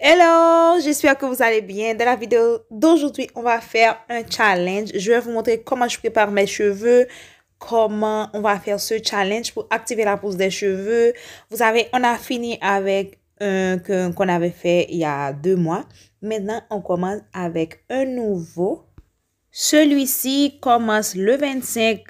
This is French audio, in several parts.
Hello, j'espère que vous allez bien. Dans la vidéo d'aujourd'hui, on va faire un challenge. Je vais vous montrer comment je prépare mes cheveux, comment on va faire ce challenge pour activer la pousse des cheveux. Vous savez, on a fini avec un qu'on avait fait il y a deux mois. Maintenant, on commence avec un nouveau. Celui-ci commence le 25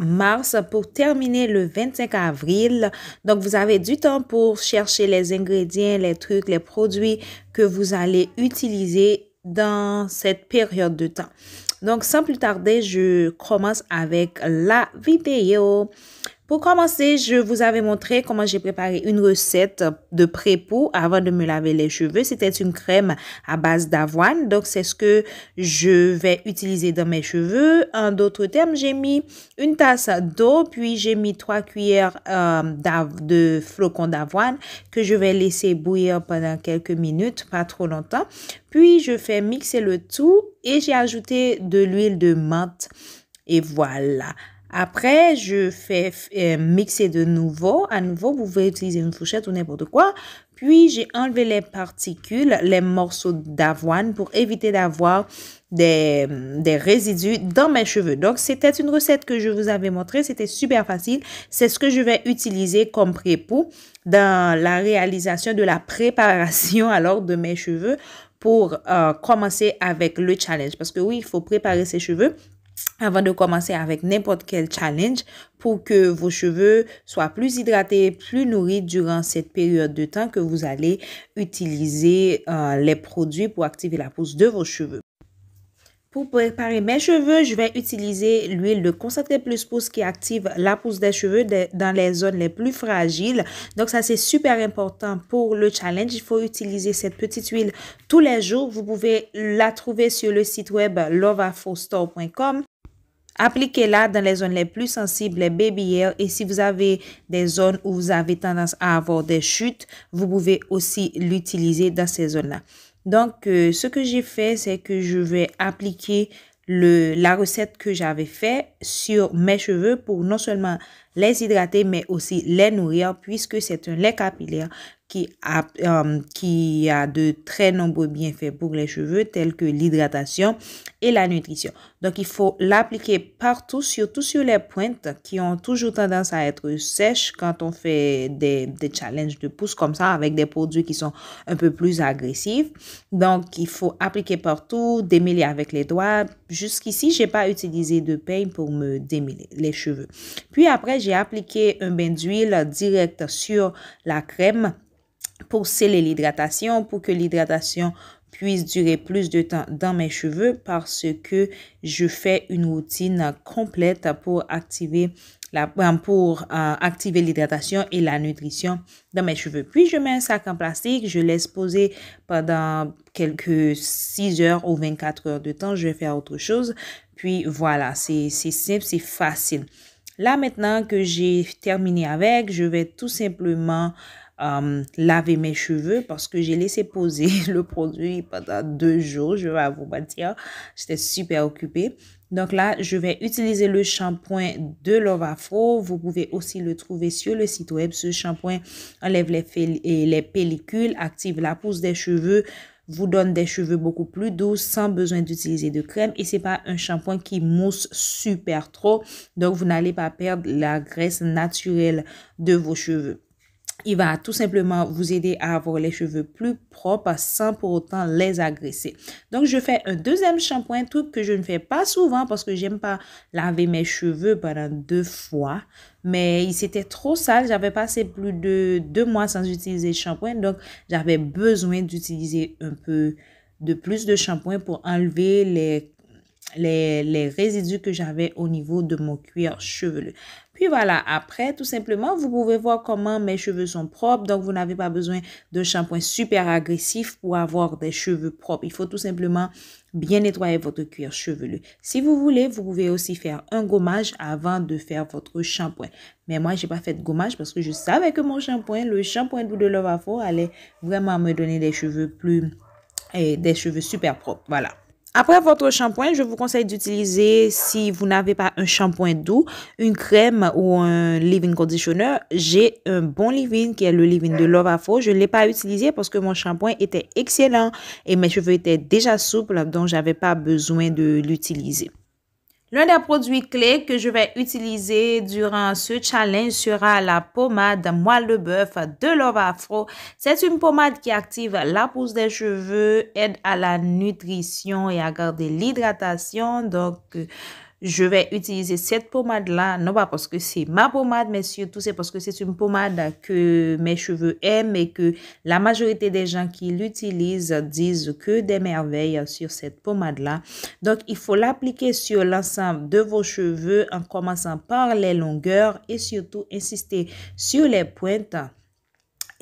mars pour terminer le 25 avril. Donc, vous avez du temps pour chercher les ingrédients, les trucs, les produits que vous allez utiliser dans cette période de temps. Donc, sans plus tarder, je commence avec la vidéo. Pour commencer, je vous avais montré comment j'ai préparé une recette de prépôt avant de me laver les cheveux. C'était une crème à base d'avoine. Donc, c'est ce que je vais utiliser dans mes cheveux. En d'autres termes, j'ai mis une tasse d'eau, puis j'ai mis trois cuillères euh, de flocons d'avoine que je vais laisser bouillir pendant quelques minutes, pas trop longtemps. Puis, je fais mixer le tout et j'ai ajouté de l'huile de menthe. Et voilà. Après, je fais euh, mixer de nouveau. À nouveau, vous pouvez utiliser une fourchette ou n'importe quoi. Puis, j'ai enlevé les particules, les morceaux d'avoine pour éviter d'avoir des, résidus dans mes cheveux. Donc, c'était une recette que je vous avais montrée. C'était super facile. C'est ce que je vais utiliser comme prépôt dans la réalisation de la préparation alors de mes cheveux pour euh, commencer avec le challenge. Parce que oui, il faut préparer ses cheveux avant de commencer avec n'importe quel challenge pour que vos cheveux soient plus hydratés, plus nourris durant cette période de temps que vous allez utiliser euh, les produits pour activer la pousse de vos cheveux. Pour préparer mes cheveux, je vais utiliser l'huile de concentré plus pousse qui active la pousse des cheveux dans les zones les plus fragiles. Donc ça c'est super important pour le challenge. Il faut utiliser cette petite huile tous les jours. Vous pouvez la trouver sur le site web loveafostore.com Appliquez-la dans les zones les plus sensibles, les bébières, et si vous avez des zones où vous avez tendance à avoir des chutes, vous pouvez aussi l'utiliser dans ces zones-là. Donc, euh, ce que j'ai fait, c'est que je vais appliquer le, la recette que j'avais fait sur mes cheveux pour non seulement les hydrater, mais aussi les nourrir, puisque c'est un lait capillaire qui a, euh, qui a de très nombreux bienfaits pour les cheveux, tels que l'hydratation et la nutrition. Donc, il faut l'appliquer partout, surtout sur les pointes qui ont toujours tendance à être sèches quand on fait des, challenges de pouce comme ça avec des produits qui sont un peu plus agressifs. Donc, il faut appliquer partout, démêler avec les doigts. Jusqu'ici, j'ai pas utilisé de peigne pour me démêler les cheveux. Puis après, j'ai appliqué un bain d'huile direct sur la crème pour sceller l'hydratation, pour que l'hydratation puisse durer plus de temps dans mes cheveux parce que je fais une routine complète pour activer la, ben, pour euh, activer l'hydratation et la nutrition dans mes cheveux. Puis je mets un sac en plastique, je laisse poser pendant quelques 6 heures ou 24 heures de temps, je vais faire autre chose. Puis voilà, c'est simple, c'est facile. Là maintenant que j'ai terminé avec, je vais tout simplement euh, laver mes cheveux parce que j'ai laissé poser le produit pendant deux jours, je vais vous mentir. J'étais super occupée. Donc là, je vais utiliser le shampoing de Love Vous pouvez aussi le trouver sur le site web. Ce shampoing enlève les, les pellicules, active la pousse des cheveux, vous donne des cheveux beaucoup plus doux sans besoin d'utiliser de crème et c'est pas un shampoing qui mousse super trop donc vous n'allez pas perdre la graisse naturelle de vos cheveux il va tout simplement vous aider à avoir les cheveux plus propres sans pour autant les agresser. Donc, je fais un deuxième shampoing, truc que je ne fais pas souvent parce que j'aime pas laver mes cheveux pendant deux fois. Mais il s'était trop sale, J'avais passé plus de deux mois sans utiliser le shampoing. Donc, j'avais besoin d'utiliser un peu de plus de shampoing pour enlever les, résidus que j'avais au niveau de mon cuir chevelu. Puis voilà, après, tout simplement, vous pouvez voir comment mes cheveux sont propres. Donc, vous n'avez pas besoin de shampoing super agressif pour avoir des cheveux propres. Il faut tout simplement bien nettoyer votre cuir chevelu. Si vous voulez, vous pouvez aussi faire un gommage avant de faire votre shampoing. Mais moi, j'ai pas fait de gommage parce que je savais que mon shampoing, le shampoing doux de Lovafo, allait vraiment me donner des cheveux plus et eh, des cheveux super propres. Voilà. Après votre shampoing, je vous conseille d'utiliser, si vous n'avez pas un shampoing doux, une crème ou un leave-in conditioner. J'ai un bon leave-in qui est le leave-in de Love Je ne l'ai pas utilisé parce que mon shampoing était excellent et mes cheveux étaient déjà souples, donc je n'avais pas besoin de l'utiliser. L'un des produits clés que je vais utiliser durant ce challenge sera la pommade Moelle de Bœuf de Love Afro. C'est une pommade qui active la pousse des cheveux, aide à la nutrition et à garder l'hydratation. Donc, je vais utiliser cette pommade-là, non pas parce que c'est ma pommade, mais surtout c'est parce que c'est une pommade que mes cheveux aiment et que la majorité des gens qui l'utilisent disent que des merveilles sur cette pommade-là. Donc, il faut l'appliquer sur l'ensemble de vos cheveux en commençant par les longueurs et surtout insister sur les pointes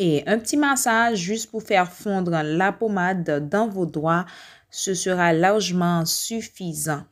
et un petit massage juste pour faire fondre la pommade dans vos doigts. Ce sera largement suffisant.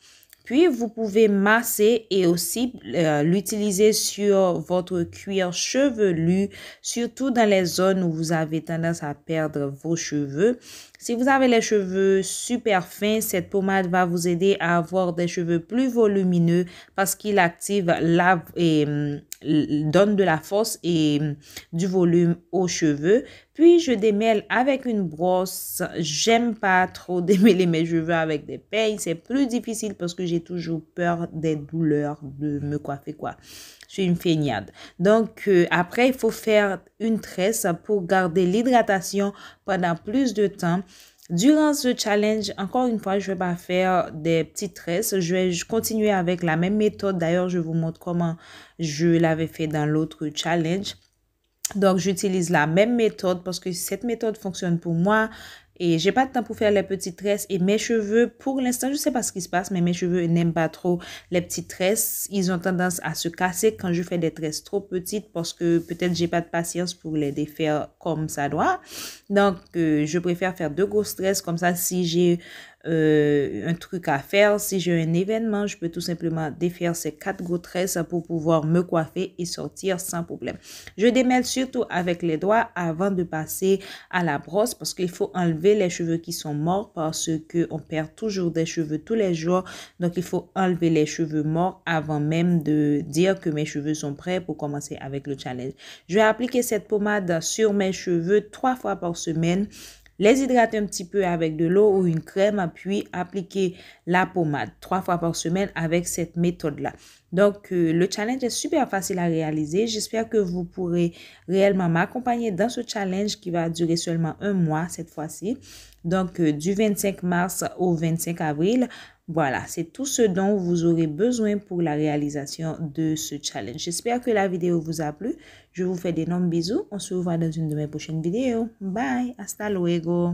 Puis, vous pouvez masser et aussi euh, l'utiliser sur votre cuir chevelu, surtout dans les zones où vous avez tendance à perdre vos cheveux. Si vous avez les cheveux super fins, cette pommade va vous aider à avoir des cheveux plus volumineux parce qu'il active la, hum, donne de la force et hum, du volume aux cheveux. Puis je démêle avec une brosse. J'aime pas trop démêler mes cheveux avec des peignes. C'est plus difficile parce que j'ai toujours peur des douleurs de me coiffer quoi. Je suis une feignade. Donc euh, après, il faut faire une tresse pour garder l'hydratation pendant plus de temps Durant ce challenge, encore une fois, je vais pas faire des petites tresses. Je vais continuer avec la même méthode. D'ailleurs, je vous montre comment je l'avais fait dans l'autre challenge. Donc, j'utilise la même méthode parce que cette méthode fonctionne pour moi. Et j'ai pas de temps pour faire les petites tresses. Et mes cheveux, pour l'instant, je sais pas ce qui se passe, mais mes cheveux n'aiment pas trop les petites tresses. Ils ont tendance à se casser quand je fais des tresses trop petites parce que peut-être j'ai pas de patience pour les défaire comme ça doit. Donc, euh, je préfère faire deux grosses tresses comme ça si j'ai euh, un truc à faire, si j'ai un événement, je peux tout simplement défaire ces quatre gouttresses pour pouvoir me coiffer et sortir sans problème. Je démêle surtout avec les doigts avant de passer à la brosse parce qu'il faut enlever les cheveux qui sont morts parce que on perd toujours des cheveux tous les jours. Donc il faut enlever les cheveux morts avant même de dire que mes cheveux sont prêts pour commencer avec le challenge. Je vais appliquer cette pommade sur mes cheveux trois fois par semaine les hydrater un petit peu avec de l'eau ou une crème, puis appliquer la pommade trois fois par semaine avec cette méthode-là. Donc, euh, le challenge est super facile à réaliser. J'espère que vous pourrez réellement m'accompagner dans ce challenge qui va durer seulement un mois cette fois-ci. Donc, euh, du 25 mars au 25 avril, voilà, c'est tout ce dont vous aurez besoin pour la réalisation de ce challenge. J'espère que la vidéo vous a plu. Je vous fais d'énormes bisous. On se revoit dans une de mes prochaines vidéos. Bye, hasta luego.